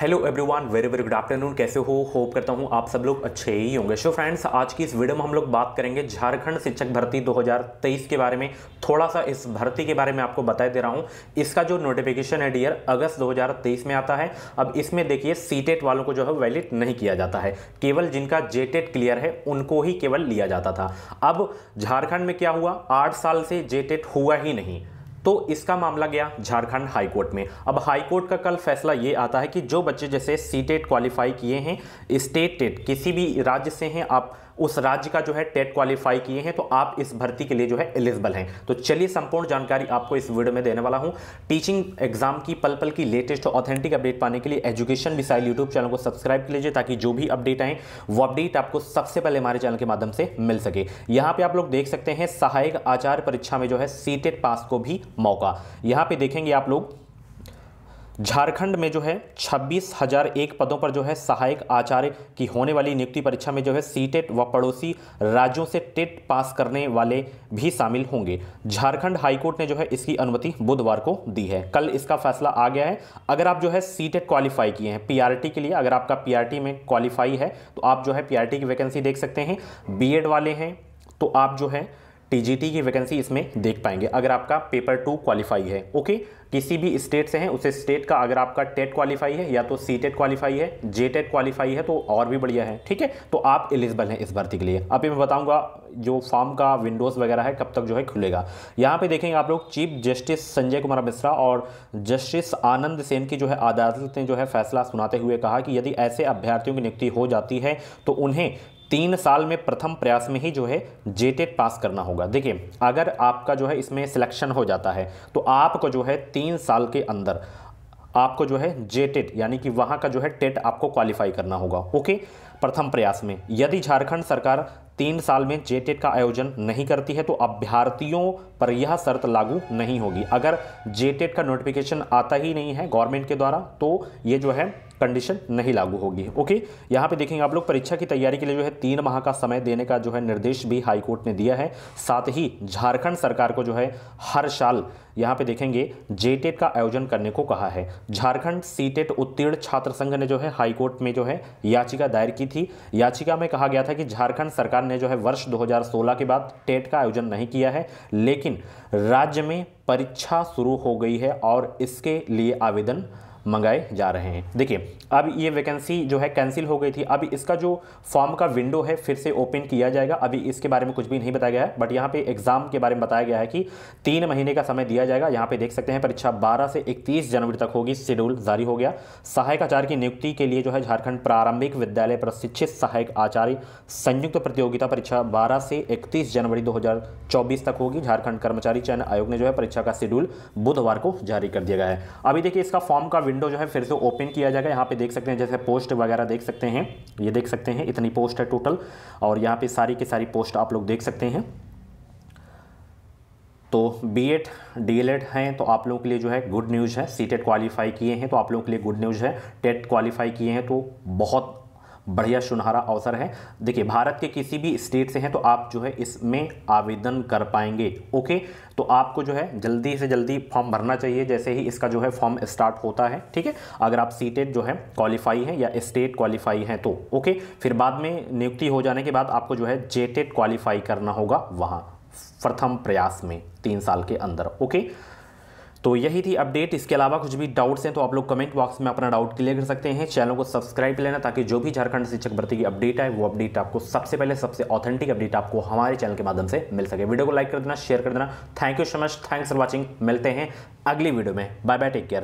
hello everyone very very good afternoon कैसे हो hope करता हूँ आप सब लोग अच्छे ही होंगे सो फ्रेंड्स आज की इस वीडियो में हम लोग बात करेंगे झारखंड शिक्षक भर्ती 2023 के बारे में थोड़ा सा इस भर्ती के बारे में आपको बता दे रहा हूँ इसका जो नोटिफिकेशन है डियर अगस्त 2023 में आता है अब इसमें देखिए सी e वालों को जो है वैलिड नहीं किया जाता है केवल जिनका जे क्लियर e है उनको ही केवल लिया जाता था अब झारखंड में क्या हुआ आठ साल से जे e हुआ ही नहीं तो इसका मामला गया झारखंड हाईकोर्ट में अब हाईकोर्ट का कल फैसला ये आता है कि जो बच्चे जैसे सी टेट क्वालिफाई किए हैं स्टेट टेट किसी भी राज्य से हैं आप उस राज्य का जो है टेट क्वालिफाई किए हैं तो आप इस भर्ती के लिए जो है एलिजिबल हैं तो चलिए संपूर्ण जानकारी आपको इस वीडियो में देने वाला हूं टीचिंग एग्जाम की पल पल की लेटेस्ट ऑथेंटिक अपडेट पाने के लिए एजुकेशन मिसाइल यूट्यूब चैनल को सब्सक्राइब कर लीजिए ताकि जो भी अपडेट आए वो अपडेट आपको सबसे पहले हमारे चैनल के माध्यम से मिल सके यहां पर आप लोग देख सकते हैं सहायक आचार परीक्षा में जो है सीटेट पास e को भी मौका यहां पर देखेंगे आप लोग झारखंड में जो है छब्बीस हजार एक पदों पर जो है सहायक आचार्य की होने वाली नियुक्ति परीक्षा में जो है सी टेट व पड़ोसी राज्यों से टेट पास करने वाले भी शामिल होंगे झारखंड हाईकोर्ट ने जो है इसकी अनुमति बुधवार को दी है कल इसका फैसला आ गया है अगर आप जो है सी टेट क्वालिफाई किए हैं पीआरटी के लिए अगर आपका पी में क्वालिफाई है तो आप जो है पी की वैकेंसी देख सकते हैं बी वाले हैं तो आप जो है टीजीटी की वैकेंसी इसमें देख पाएंगे अगर आपका पेपर टू क्वालिफाई है ओके किसी भी स्टेट से हैं उसे स्टेट का अगर आपका टेट क्वालिफाई है या तो सी टेट क्वालिफाई है जे टेट क्वालिफाई है तो और भी बढ़िया है ठीक है तो आप एलिजिबल हैं इस भर्ती के लिए अभी मैं बताऊंगा जो फॉर्म का विंडोज़ वगैरह है कब तक जो है खुलेगा यहाँ पे देखेंगे आप लोग चीफ जस्टिस संजय कुमार मिश्रा और जस्टिस आनंद सेन की जो है अदालत ने जो है फैसला सुनाते हुए कहा कि यदि ऐसे अभ्यर्थियों की नियुक्ति हो जाती है तो उन्हें तीन साल में प्रथम प्रयास में ही जो है जेटेट e पास करना होगा देखिए अगर आपका जो है इसमें सिलेक्शन हो जाता है तो आपको जो है तीन साल के अंदर आपको जो है जेटेट e यानी कि वहाँ का जो है टेट e आपको क्वालिफाई करना होगा ओके प्रथम प्रयास में यदि झारखंड सरकार तीन साल में जेटेट का आयोजन नहीं करती है तो अभ्यार्थियों पर यह शर्त लागू नहीं होगी अगर जेटेट का नोटिफिकेशन आता ही नहीं है गवर्नमेंट के द्वारा तो ये जो है कंडीशन नहीं लागू होगी ओके यहाँ पे देखेंगे आप लोग परीक्षा की तैयारी के लिए जो है तीन माह का समय देने का जो है निर्देश भी हाईकोर्ट ने दिया है साथ ही झारखंड सरकार को जो है हर साल यहाँ पे देखेंगे जेटेट का आयोजन करने को कहा है झारखंड सीटेट उत्तीर्ण छात्र संघ ने जो है हाईकोर्ट में जो है याचिका दायर की थी याचिका में कहा गया था कि झारखंड सरकार ने जो है वर्ष 2016 के बाद टेट का आयोजन नहीं किया है लेकिन राज्य में परीक्षा शुरू हो गई है और इसके लिए आवेदन मंगाए जा रहे हैं देखिए अब ये वैकेंसी जो है कैंसिल हो गई थी अब इसका जो फॉर्म का विंडो है फिर से ओपन किया जाएगा अभी इसके बारे में कुछ भी नहीं बताया गया है बट यहाँ पे एग्ज़ाम के बारे में बताया गया है कि तीन महीने का समय दिया जाएगा यहाँ पे देख सकते हैं परीक्षा 12 से 31 जनवरी तक होगी शेड्यूल जारी हो गया सहायक आचार्य की नियुक्ति के लिए जो है झारखंड प्रारंभिक विद्यालय प्रशिक्षित सहायक आचार्य संयुक्त प्रतियोगिता परीक्षा बारह से इकतीस जनवरी दो तक होगी झारखंड कर्मचारी चयन आयोग ने जो है परीक्षा का शेड्यूल बुधवार को जारी कर दिया गया है अभी देखिए इसका फॉर्म का विंडो जो है फिर से ओपन किया जाएगा यहाँ पे देख सकते हैं जैसे पोस्ट वगैरह देख सकते हैं ये देख सकते हैं इतनी पोस्ट है टोटल और यहाँ पे सारी की सारी पोस्ट आप लोग देख सकते हैं तो B Ed D El Ed हैं तो आप लोगों के लिए जो है गुड न्यूज़ है सी टेट क्वालिफाई किए हैं तो आप लोगों के लिए गुड न्यूज़ है टेट क्वालिफाई किए हैं तो बहुत बढ़िया सुनहरा अवसर है देखिए भारत के किसी भी स्टेट से हैं तो आप जो है इसमें आवेदन कर पाएंगे ओके तो आपको जो है जल्दी से जल्दी फॉर्म भरना चाहिए जैसे ही इसका जो है फॉर्म स्टार्ट होता है ठीक है अगर आप सीटेड जो है क्वालिफाई हैं या स्टेट क्वालिफाई हैं तो ओके फिर बाद में नियुक्ति हो जाने के बाद आपको जो है जेटेड क्वालिफाई करना होगा वहाँ प्रथम प्रयास में तीन साल के अंदर ओके तो यही थी अपडेट इसके अलावा कुछ भी डाउट्स हैं तो आप लोग कमेंट बॉक्स में अपना डाउट क्लियर कर सकते हैं चैनल को सब्सक्राइब लेना ताकि जो भी झारखंड शिक्षक भर्ती की अपडेट है वो अपडेट आपको सबसे पहले सबसे ऑथेंटिक अपडेट आपको हमारे चैनल के माध्यम से मिल सके वीडियो को लाइक कर देना शेयर कर देना thank you so much thanks for watching मिलते हैं अगली वीडियो में बाय बाय टेक केयर